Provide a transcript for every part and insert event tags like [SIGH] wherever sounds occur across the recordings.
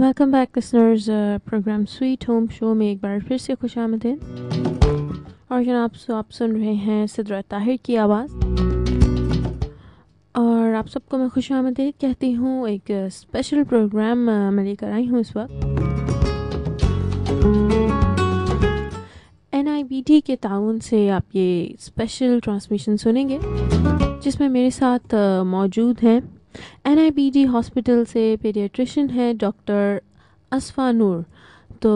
Welcome back listeners programme sweet home show में एक बार फिर से खुश आमदे और जनाब सो आप सुन रहे हैं सिदरा ताहिर की आवाज़ और आप सबको मैं खुश आमदे कहती हूँ एक स्पेशल प्रोग्राम uh, मैं लेकर आई हूँ इस वक्त एन आई बी टी के ताउन से आप ये स्पेशल ट्रांसमिशन सुनेंगे जिसमें मेरे साथ uh, मौजूद हैं एन हॉस्पिटल से पेडियाट्रिशन है डॉक्टर असफा नूर तो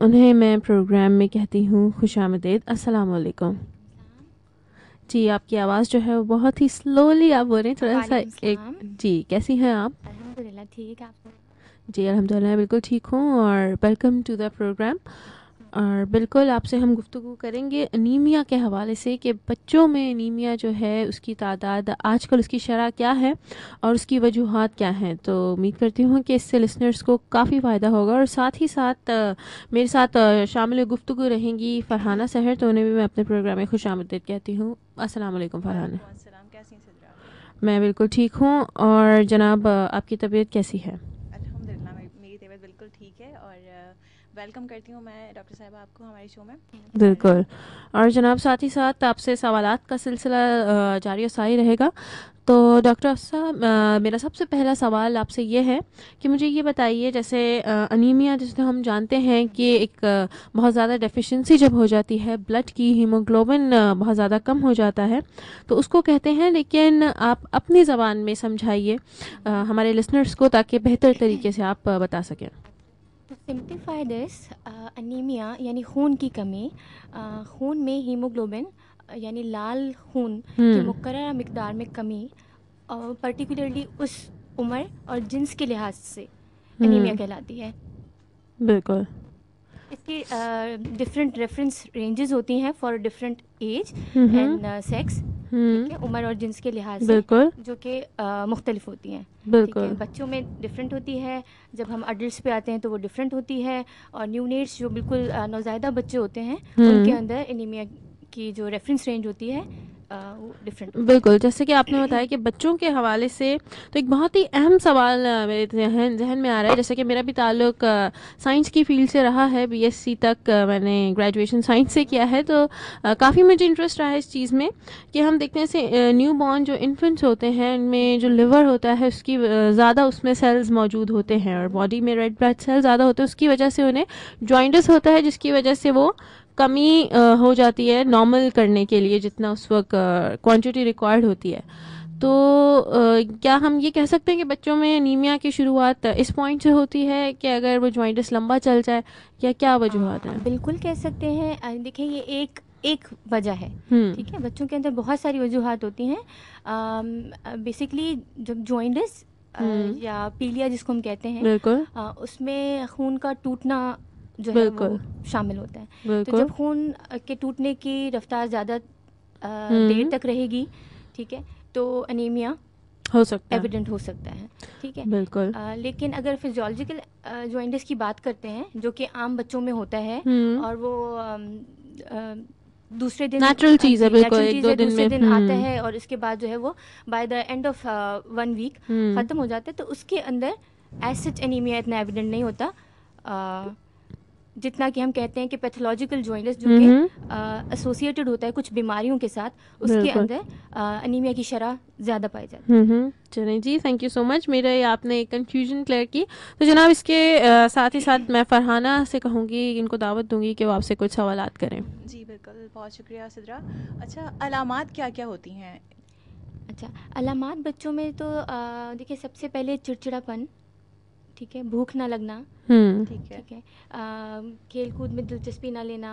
उन्हें मैं प्रोग्राम में कहती हूँ खुश आमदेद असलकम जी आपकी आवाज़ जो है वो बहुत ही स्लोली आप बोल रहे हैं थोड़ा सा एक जी कैसी हैं आप ठीक आप जी अलहमदिल्ला बिल्कुल ठीक हूँ और वेलकम टू द प्रोग्राम और बिल्कुल आपसे हम गुफ्तु करेंगे अनीमिया के हवाले से कि बच्चों में अनीमिया जो है उसकी तादाद आजकल उसकी शरह क्या है और उसकी वजूहत क्या हैं तो उम्मीद करती हूँ कि इससे लिसनर्स को काफ़ी फ़ायदा होगा और साथ ही साथ मेरे साथ शामिल गुफ्तु रहेंगी फ़रहाना सहर तो उन्हें भी मैं अपने प्रोग्राम में खुश आमदेद कहती हूँ असल फ़रहाना मैं बिल्कुल ठीक हूँ और जनाब आपकी तबीयत कैसी है वेलकम करती हूँ मैं डॉक्टर साहब आपको हमारे शो में बिल्कुल और जनाब साथ ही साथ आपसे सवाल का सिलसिला जारी वसाई रहेगा तो डॉक्टर साहब मेरा सबसे पहला सवाल आपसे ये है कि मुझे ये बताइए जैसे अनीमिया जिसमें हम जानते हैं कि एक बहुत ज़्यादा डेफिशिएंसी जब हो जाती है ब्लड की हीमोग्लोबिन बहुत ज़्यादा कम हो जाता है तो उसको कहते हैं लेकिन आप अपनी ज़बान में समझाइए हमारे लिसनर्स को ताकि बेहतर तरीके से आप बता सकें टू दिस अनीमिया यानी खून की कमी uh, खून में हीमोग्लोबिन uh, यानी लाल खून की हम्म। मुकर मकदार में कमी पर्टिकुलरली उस उम्र और जिन्स के लिहाज से अनीमिया हम्म। कहलाती है बिल्कुल इसकी डिफरेंट रेफरेंस रेंजेस होती हैं for different age and sex हम्म। ठीक है उम्र और जिन्स के लिहाज से जो कि मुख्तलिफ होती हैं बिल्कुल बच्चों में डिफरेंट होती है जब हम अडल्ट पे आते हैं तो वो डिफरेंट होती है और न्यू नेट्स जो बिल्कुल नौजायदा बच्चे होते हैं हम्म। उनके अंदर एनीमिया की जो रेफरेंस रेंज होती है डिफरेंट बिल्कुल जैसे कि आपने बताया कि बच्चों के हवाले से तो एक बहुत ही अहम सवाल मेरे जहन जहन में आ रहा है जैसे कि मेरा भी ताल्लुक साइंस की फील्ड से रहा है बीएससी तक मैंने ग्रेजुएशन साइंस से किया है तो काफ़ी मुझे इंटरेस्ट रहा है इस चीज़ में कि हम देखते हैं से न्यू बॉर्न जो इन्फेंट्स होते हैं उनमें जो लिवर होता है उसकी ज़्यादा उसमें सेल्स मौजूद होते हैं और बॉडी में रेड ब्लड सेल ज़्यादा होते हैं उसकी वजह से उन्हें ज्वाइंटस होता है जिसकी वजह से वो कमी हो जाती है नॉर्मल करने के लिए जितना उस वक्त क्वांटिटी रिक्वायर्ड होती है तो क्या हम ये कह सकते हैं कि बच्चों में अनीमिया की शुरुआत इस पॉइंट से होती है कि अगर वो ज्वाइंटस लंबा चल जाए या क्या वजूहत है बिल्कुल कह सकते हैं देखिए ये एक एक वजह है हम्म। ठीक है बच्चों के अंदर बहुत सारी वजूहत होती हैं बेसिकली जब जॉइंटस हम्म। या पीलिया जिसको हम कहते हैं बिल्कुल उसमें खून का टूटना जो है शामिल होता है तो जब खून के टूटने की रफ्तार ज़्यादा हम्म। देर तक रहेगी ठीक है तो अनीमिया हो सकता एविडेंट हो सकता है ठीक है बिल्कुल आ, लेकिन अगर फिजियोलॉजिकल जो की बात करते हैं जो कि आम बच्चों में होता है हम्म। और वो आ, आ, दूसरे दिन नेचुरल हाँ चीज है बिल्कुल एक दो दिन में दिन आता हम्म। है और इसके बाद जो है वो by the end of one week खत्म हो जाता है तो उसके अंदर एसिड एनीमिया इतना एविडेंट नहीं होता जितना कि हम कहते हैं कि पैथोलॉजिकल जॉइंडिस जो कि एसोसिएटेड होता है कुछ बीमारियों के साथ उसके अंदर अनीमिया की शरह ज़्यादा पाई जाती है चलें जी थैंक यू सो मच ये आपने एक कन्फ्यूजन क्लियर की तो जनाब इसके आ, साथ ही साथ मैं फरहाना से कहूँगी इनको दावत दूंगी कि वो आपसे कुछ सवाल करें जी बिल्कुल बहुत शुक्रिया सिद्रा अच्छा अलामत क्या क्या होती हैं अच्छा अलामत बच्चों में तो देखिए सबसे पहले चिड़चिड़ापन ठीक है भूख ना लगना हम्म। ठीक है ठीक है खेल कूद में दिलचस्पी ना लेना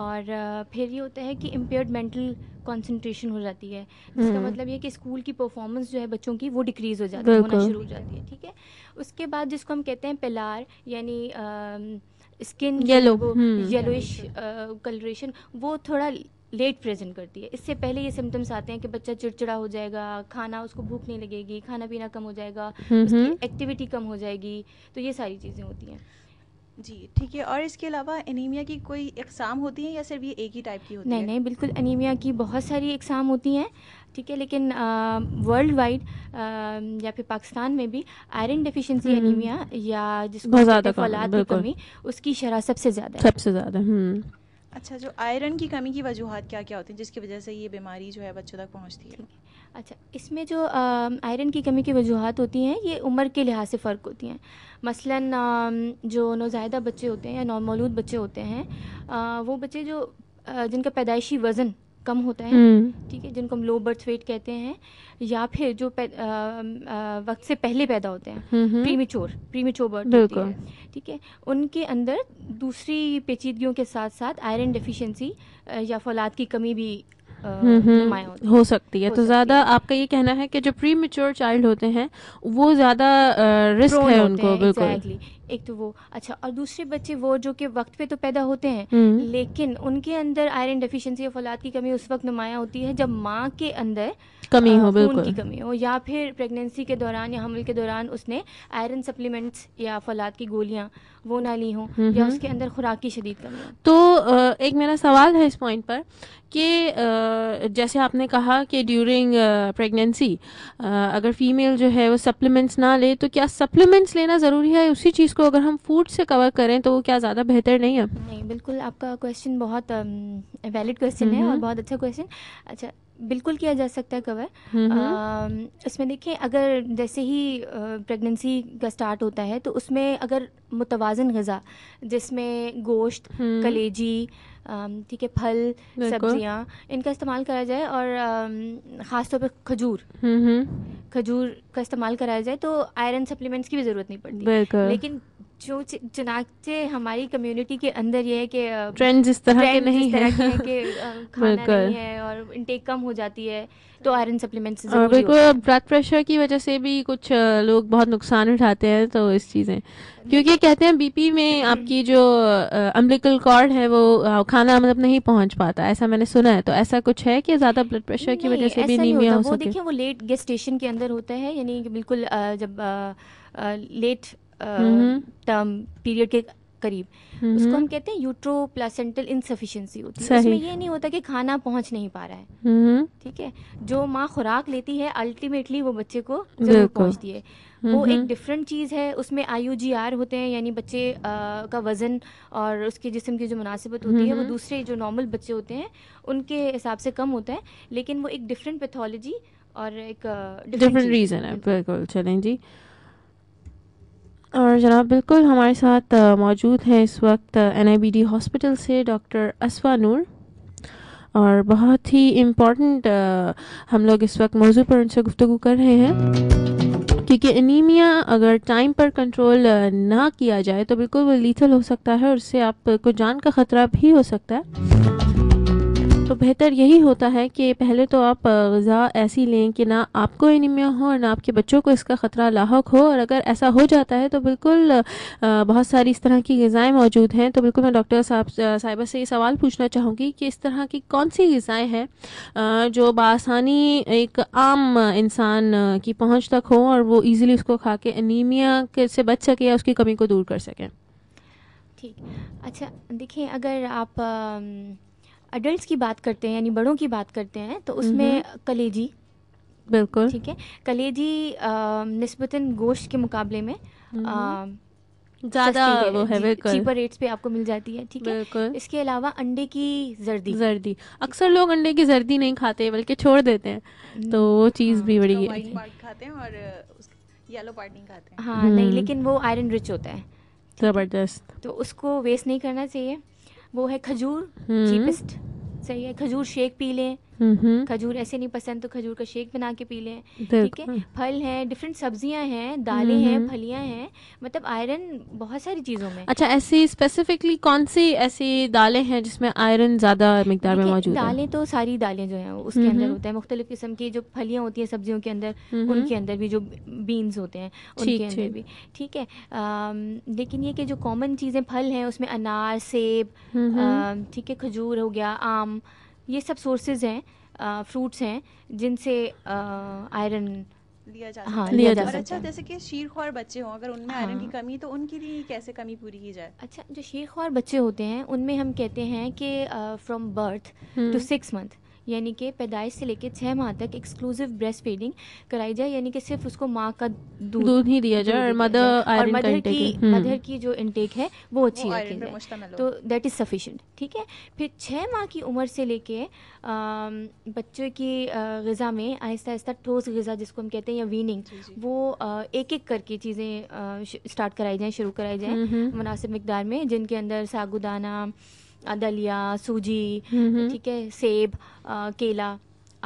और फिर ये होता है कि इम्पेयर्ड मेंटल कॉन्सेंट्रेशन हो जाती है जिसका हम्म। मतलब ये कि स्कूल की परफॉर्मेंस जो है बच्चों की वो डिक्रीज़ हो जाती है होना शुरू हो जाती है ठीक है उसके बाद जिसको हम कहते हैं पिलार यानी स्किन येलो येलोइश कलरेशन वो थोड़ा लेट प्रेजेंट करती है इससे पहले ये सिम्टम्स आते हैं कि बच्चा चिड़चिड़ा हो जाएगा खाना उसको भूख नहीं लगेगी खाना पीना कम हो जाएगा हम्म, उसकी एक्टिविटी हम्म। कम हो जाएगी तो ये सारी चीज़ें होती हैं जी ठीक है और इसके अलावा एनीमिया की कोई इकसाम होती है या सिर्फ ये एक ही टाइप की होती नहीं, है नहीं नहीं बिल्कुल एनीमिया की बहुत सारी इकसाम होती हैं ठीक है लेकिन वर्ल्ड वाइड या फिर पाकिस्तान में भी आयरन डेफिशिएंसी एनीमिया या जिसको फलाद की कमी उसकी शरह सबसे ज़्यादा सबसे ज़्यादा हम्म। अच्छा जो आयरन की कमी की वजूहत क्या क्या होती है जिसकी वजह से ये बीमारी जो है बच्चों तक पहुँचती है अच्छा इसमें जो आयरन की कमी की वजूहत होती हैं ये उम्र के लिहाज से फ़र्क होती हैं मसलन आ, जो नौजायदा बच्चे होते हैं या नौमौलूद बच्चे होते हैं आ, वो बच्चे जो आ, जिनका पैदाइशी वज़न कम होता है हम्म। ठीक है जिनको हम लो बर्थ वेट कहते हैं या फिर जो आ, आ, वक्त से पहले पैदा होते हैं प्रीमिचोर प्रीमिचोर बर्थ होती है ठीक है उनके अंदर दूसरी पेचीदगियों के साथ साथ आयरन डिफिशेंसी या फौलाद की कमी भी हो सकती है तो ज़्यादा आपका ये कहना है कि जो प्री मेच्योर चाइल्ड होते हैं वो ज़्यादा रिस्क है उनको बिल्कुल एक तो वो अच्छा और दूसरे बच्चे वो जो कि वक्त पे तो पैदा होते हैं हम्म। लेकिन उनके अंदर आयरन डेफिशिएंसी या फौलाद की कमी उस वक्त नुमाया होती है जब माँ के अंदर कमी हो बिल्कुल की कमी हो या फिर प्रेगनेंसी के दौरान या हमल के दौरान उसने आयरन सप्लीमेंट्स या फौलाद की गोलियाँ वो ना ली हों या उसके अंदर खुराक की शदीद कमी तो एक मेरा सवाल है इस पॉइंट पर कि जैसे आपने कहा कि ड्यूरिंग प्रेगनेंसी अगर फीमेल जो है वो सप्लीमेंट्स ना ले तो क्या सप्लीमेंट्स लेना ज़रूरी है उसी चीज़ को अगर हम फूड से कवर करें तो वो क्या ज़्यादा बेहतर नहीं है नहीं बिल्कुल आपका क्वेश्चन बहुत वैलिड क्वेश्चन है और बहुत अच्छा क्वेश्चन अच्छा बिल्कुल किया जा सकता है कवर इसमें देखें अगर जैसे ही प्रेगनेंसी का स्टार्ट होता है तो उसमें अगर मुतवाजन गज़ा जिसमें गोश्त हम्म। कलेजी ठीक है फल सब्जियां इनका इस्तेमाल करा जाए और ख़ास तौर पर खजूर खजूर का इस्तेमाल कराया जाए तो आयरन सप्लीमेंट्स की भी ज़रूरत नहीं पड़ती लेकिन जो चनाचे हमारी कम्युनिटी के अंदर ये है कि ट्रेंड इस तरह के नहीं है कि [LAUGHS] खाना नहीं है और इंटेक कम हो जाती है तो आयरन सप्लीमेंट्स ब्लड प्रेशर की वजह से भी कुछ लोग बहुत नुकसान उठाते हैं तो इस चीज़ें क्योंकि कहते हैं बीपी में आपकी जो अम्बिकल कॉर्ड है वो खाना मतलब नहीं पहुंच पाता ऐसा मैंने सुना है तो ऐसा कुछ है कि ज़्यादा ब्लड प्रेशर की वजह से भी नीमिया हो सके वो देखिए वो लेट गेस्टेशन के अंदर होता है यानी बिल्कुल जब लेट टर्म हम्म। पीरियड के करीब हम्म। उसको हम कहते हैं यूट्रो प्लासेंटल इनसफिशियंसी होती है उसमें ये नहीं होता कि खाना पहुंच नहीं पा रहा है हम्म। ठीक है जो माँ खुराक लेती है अल्टीमेटली वो बच्चे को जरूर पहुंचती है वो एक डिफरेंट चीज़ है उसमें आयु जी आर होते हैं यानी बच्चे आ, का वज़न और उसके जिसम की जो मुनासिबत होती है वो दूसरे जो नॉर्मल बच्चे होते हैं उनके हिसाब से कम होता है लेकिन वो एक डिफरेंट पैथोलॉजी और एक डिफरेंट रीज़न है बिल्कुल चलें जी और जनाब बिल्कुल हमारे साथ मौजूद हैं इस वक्त एन हॉस्पिटल से डॉक्टर असवा नूर और बहुत ही इम्पॉर्टेंट हम लोग इस वक्त मौजू पर उनसे गुफ्तु कर रहे हैं क्योंकि एनीमिया अगर टाइम पर कंट्रोल ना किया जाए तो बिल्कुल वो लीथल हो सकता है और इससे आपको जान का ख़तरा भी हो सकता है तो बेहतर यही होता है कि पहले तो आप गज़ा ऐसी लें कि ना आपको एनीमिया हो और ना आपके बच्चों को इसका ख़तरा लाक हो और अगर ऐसा हो जाता है तो बिल्कुल बहुत सारी इस तरह की गज़ाएँ मौजूद हैं तो बिल्कुल मैं डॉक्टर साहब साहिबा से ये सवाल पूछना चाहूँगी कि इस तरह की कौन सी गज़ाएँ हैं जो बासानी एक आम इंसान की पहुँच तक हो और वो ईज़िली उसको खा के एनीमिया से बच सके या उसकी कमी को दूर कर सकें ठीक अच्छा देखिए अगर आप अडल्ट की बात करते हैं यानी बड़ों की बात करते हैं तो उसमें हम्म। कलेजी बिल्कुल ठीक है कलेजी नस्बता गोश्त के मुकाबले में हम्म। ज़्यादा वो है बिल्कुल चीपर रेट्स पे आपको मिल जाती है ठीक है इसके अलावा अंडे की जर्दी जर्दी अक्सर लोग अंडे की जर्दी नहीं खाते बल्कि छोड़ देते हैं तो वो हम्म। चीज़ भी बड़ी खाते हैं और येलो पार्ट नहीं खाते हाँ नहीं लेकिन वो आयरन रिच होता है ज़बरदस्त तो उसको वेस्ट नहीं करना चाहिए वो है खजूर चीपेस्ट हम्म। सही है खजूर शेक पी लें खजूर ऐसे नहीं पसंद तो खजूर का शेक बना के पी लें ठीक है फल है डिफरेंट सब्जियां हैं दालें हैं फलियां हैं मतलब आयरन बहुत सारी चीज़ों में अच्छा ऐसी स्पेसिफिकली कौन सी ऐसी दालें हैं जिसमें आयरन ज़्यादा मकदार में मौजूद दालें तो सारी दालें जो है उसके अंदर होता है मुख्तलिफ किस्म की जो फलियाँ होती हैं सब्जियों के अंदर उनके अंदर भी जो बीन्स होते हैं उनके अंदर भी ठीक है लेकिन ये कि जो कॉमन चीज़ें फल हैं उसमें अनार सेब ठीक है खजूर हो गया आम ये सब सोर्सेज हैं फ्रूट्स हैं जिनसे आयरन लिया जाता हाँ, लिया जा हाँ, अच्छा जैसे कि शीर बच्चे हों अगर उनमें हाँ, आयरन की कमी तो उनके लिए कैसे कमी पूरी की जाए अच्छा जो शीर बच्चे होते हैं उनमें हम कहते हैं कि from birth to six month यानी कि पैदाइश से लेकर छः माह तक एक्सक्लूसिव ब्रेस्ट फीडिंग कराई जाए यानी कि सिर्फ उसको माँ का दूध ही दिया जाए और मदर और मदर की मदर हम्म। की जो इनटेक है वो अच्छी रखी जाए तो दैट इज़ सफिशेंट ठीक है फिर छः माह की उम्र से लेके बच्चों की गज़ा में आहिस्ता आहिस्ता ठोस गज़ा जिसको हम कहते हैं या वीनिंग वो एक एक करके चीज़ें स्टार्ट कराई जाएँ शुरू कराई जाएँ हम्म, हम्म। मुनासिब मकदार में जिनके अंदर सागुदाना दलिया सूजी ठीक है सेब आ, केला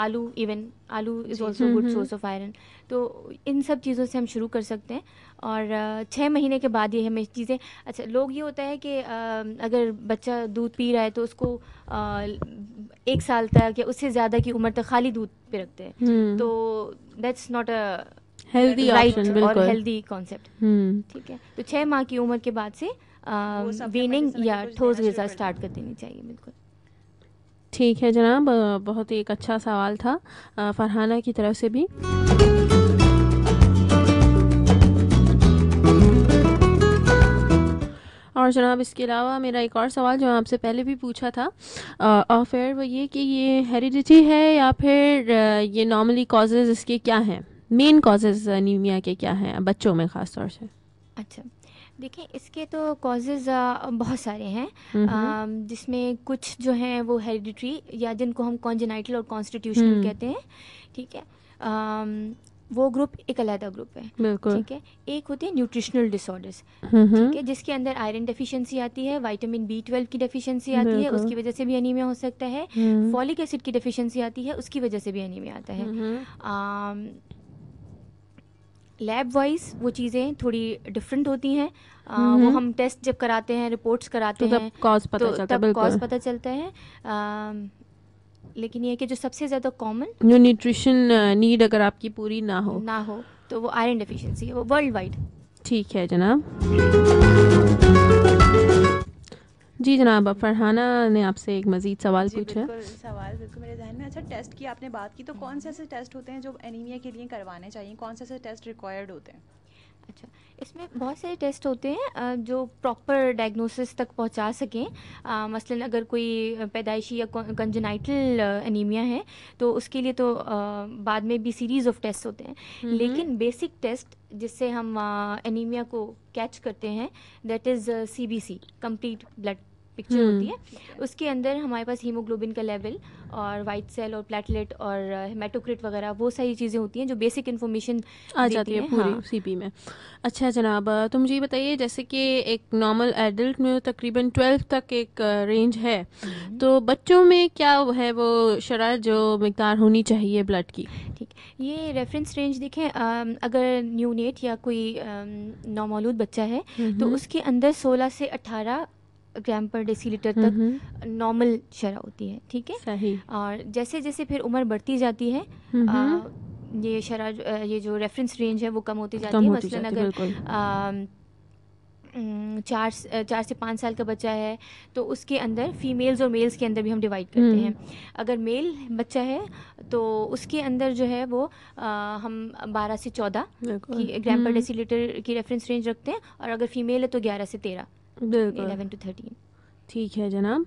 आलू इवन आलू is also good source of iron तो इन सब चीज़ों से हम शुरू कर सकते हैं और छः महीने के बाद ये हमें चीज़ें अच्छा लोग ये होता है कि अगर बच्चा दूध पी रहा है तो उसको एक साल तक या उससे ज़्यादा की उम्र तक खाली दूध पे रखते हैं हम्म। तो that's not a healthy right और हेल्दी कॉन्सेप्ट ठीक है तो छः माह की उम्र के बाद से वीनिंग um, या ठोस गज़ा स्टार्ट कर देनी चाहिए बिल्कुल ठीक है जनाब बहुत ही एक अच्छा सवाल था फरहाना की तरफ से भी और जनाब इसके अलावा मेरा एक और सवाल जो आपसे पहले भी पूछा था और फिर वो ये कि ये हेरिडिटी है या फिर ये नॉर्मली कॉजेज इसके क्या हैं मेन कॉजेज अनीमिया के क्या हैं बच्चों में ख़ास तौर से अच्छा देखिए इसके तो कॉजेज़ बहुत सारे हैं हम्म, हम्म। जिसमें कुछ जो हैं वो हेरिडिट्री या जिनको हम कॉन्जेनाइटल और कॉन्स्टिट्यूशनल हम्म। कहते हैं ठीक है वो ग्रुप एक अलहदा ग्रुप है ठीक है एक होती है न्यूट्रिशनल डिसऑर्डर्स ठीक है जिसके अंदर आयरन डेफिशिएंसी आती है विटामिन बी ट्वेल्व की डेफिशिएंसी आती है उसकी वजह से भी एनीमिया हो सकता है फॉलिक एसिड की डेफिशिएंसी आती है उसकी वजह से भी एनीमिया आता है लैब वाइज वो चीज़ें थोड़ी डिफरेंट होती हैं हम्म, वो हम्म। हम टेस्ट जब कराते हैं रिपोर्ट्स कराते तो हैं कॉज पता, तो चलता, तब कॉज पता चलता है लेकिन ये कि जो सबसे ज़्यादा कॉमन जो न्यूट्रिशन नीड अगर आपकी पूरी ना हो ना हो तो वो आयरन डिफिशेंसी है वो वर्ल्ड वाइड ठीक है जनाब जी जनाब फरहाना ने आपसे एक मज़ीद सवाल पूछा सवाल बिल्कुल मेरे जहन में अच्छा टेस्ट की आपने बात की तो कौन से ऐसे टेस्ट होते हैं जो एनीमिया के लिए करवाने चाहिए कौन से ऐसे टेस्ट रिक्वायर्ड होते हैं अच्छा इसमें बहुत सारे टेस्ट होते हैं जो प्रॉपर डायग्नोसिस तक पहुंचा सकें मसलन अगर कोई पैदाइशी या कंजनाइटल एनीमिया है तो उसके लिए तो आ, बाद में भी सीरीज़ ऑफ टेस्ट होते हैं लेकिन बेसिक टेस्ट जिससे हम एनीमिया को कैच करते हैं that is C B C complete blood picture hmm. होती है उसके अंदर हमारे पास हीमोग्लोबिन का लेवल और वाइट सेल और प्लेटलेट और हेमाटोक्रिट uh, वगैरह वो सारी चीज़ें होती हैं जो बेसिक इन्फॉर्मेशन आ जाती है पूरी हाँ। सीपी में अच्छा जनाब तो मुझे बताइए जैसे कि एक नॉर्मल एडल्ट में तकरीबन ट्वेल्व तक एक रेंज है हम्म। तो बच्चों में क्या है वो शराह जो मकदार होनी चाहिए ब्लड की ठीक ये रेफरेंस रेंज देखें अगर न्यूनेट या कोई नौमौलूद बच्चा है तो उसके अंदर सोलह से अट्ठारह ग्राम पर डेसीलीटर हम्म, तक हम्म। नॉर्मल शरा होती है ठीक है सही और जैसे जैसे फिर उम्र बढ़ती जाती है हम्म, आ, ये शरा ये जो रेफरेंस रेंज है वो कम होती जाती कम है होती मसलन अगर चार चार से पाँच साल का बच्चा है तो उसके अंदर फीमेल्स और मेल्स के अंदर भी हम डिवाइड करते हैं अगर मेल बच्चा है तो उसके अंदर जो है वो आ, हम बारह से चौदह की ग्राम पर डेसीलीटर की रेफरेंस रेंज रखते हैं और अगर फीमेल है तो ग्यारह से तेरह इलेवन टू थर्टीन ठीक है जनाब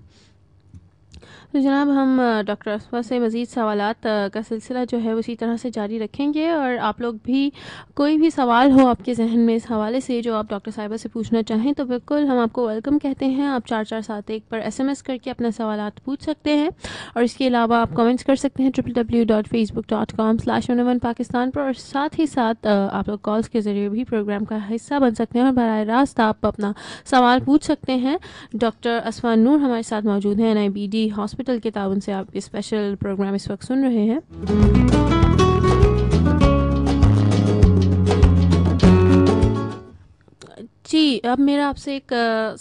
तो जनाब हम डॉक्टर असफा से मज़ीद सवाल का सिलसिला जो है उसी तरह से जारी रखेंगे और आप लोग भी कोई भी सवाल हो आपके जहन में इस हवाले से जो आप डॉक्टर साहिबा से पूछना चाहें तो बिल्कुल हम आपको वेलकम कहते हैं आप चार चार सात एक पर एस एम एस करके अपना सवाल पूछ सकते हैं और इसके अलावा आप कमेंट्स कर सकते हैं triple W dot Facebook dot com slash one one Pakistan पर और साथ ही साथ आप लोग कॉल्स के ज़रिए भी प्रोग्राम का हिस्सा बन सकते हैं और बर रास्त आप अपना सवाल पूछ सकते हैं डॉक्टर असफा नूर हमारे साथ मौजूद हैं एन आई बी डी ज़िंदगी हॉस्पिटल के ताउन से आप स्पेशल प्रोग्राम इस वक्त सुन रहे हैं जी अब मेरा आपसे एक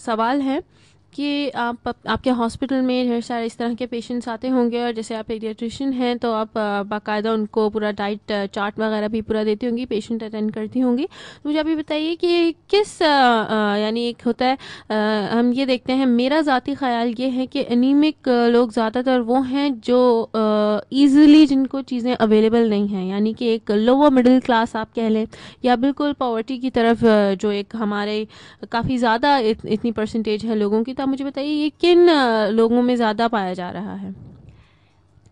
सवाल है आपके आप, आपके हॉस्पिटल में ढेर सारे इस तरह के पेशेंट्स आते होंगे और जैसे आप इलेक्ट्रिशियन हैं तो आप बाकायदा उनको पूरा डाइट चार्ट वगैरह भी पूरा देती होंगी पेशेंट अटेंड करती होंगी तो मुझे अभी बताइए कि किस यानी एक होता है आ, हम ये देखते हैं मेरा ज़ाती ख्याल ये है कि एनीमिक लोग ज़्यादातर वो हैं जो ईज़िली जिनको चीज़ें अवेलेबल नहीं हैं यानी कि एक लोअर मिडिल क्लास आप कह लें या बिल्कुल पॉवर्टी की तरफ जो एक हमारे काफ़ी ज़्यादा इत, इतनी परसेंटेज है लोगों की तो आप मुझे बताइए ये किन लोगों में ज़्यादा पाया जा रहा है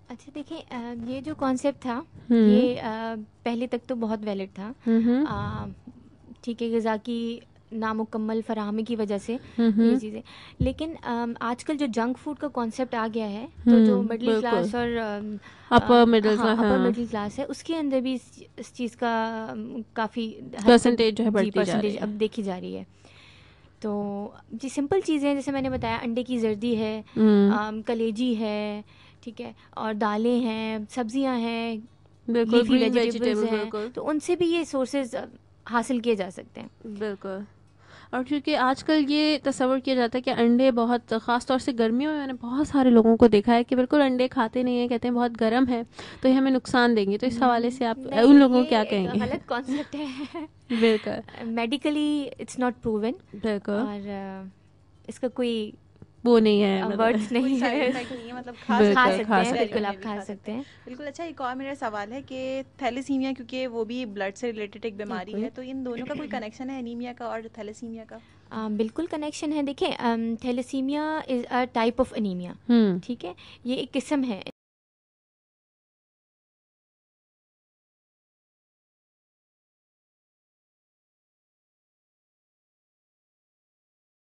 अच्छा देखिए ये जो कॉन्सेप्ट था हम्म। ये पहले तक तो बहुत वैलिड था ठीक है गज़ा की नामुकम्मल फरहमी की वजह से ये चीज़ें लेकिन आजकल जो जंक फूड का कॉन्सेप्ट आ गया है तो जो मिडिल हम्म, क्लास और अपर मिडिल मिडिल क्लास है उसके अंदर भी इस, इस चीज़ का काफ़ी परसेंटेज अब देखी जा रही है तो जी सिंपल चीज़ें हैं जैसे मैंने बताया अंडे की जर्दी है हम्म। कलेजी है ठीक है और दालें हैं सब्जियां हैं बिल्कुल हैं तो उनसे भी ये सोर्सेज हासिल किए जा सकते हैं बिल्कुल और क्योंकि आजकल ये तस्वर किया जाता है कि अंडे बहुत ख़ास तौर से गर्मियों में मैंने बहुत सारे लोगों को देखा है कि बिल्कुल अंडे खाते नहीं है कहते हैं बहुत गर्म है तो ये हमें नुकसान देंगे तो इस हम्म, हवाले से आप उन लोगों को क्या कहेंगे गलत कॉन्सेप्ट है [LAUGHS] बिल्कुल मेडिकली इट्स नॉट प्रूवन बिल्कुल और इसका कोई वो नहीं है वर्ड्स मतलब। नहीं है मतलब खा सकते हैं बिल्कुल आप खा सकते हैं बिल्कुल अच्छा एक और मेरा सवाल है कि थैलेसीमिया क्योंकि वो भी ब्लड से रिलेटेड एक बीमारी है तो इन दोनों का कोई कनेक्शन है एनीमिया का और थैलेसीमिया का आ, बिल्कुल कनेक्शन है देखें thalassaemia is a type of anaemia ठीक है ये एक किस्म है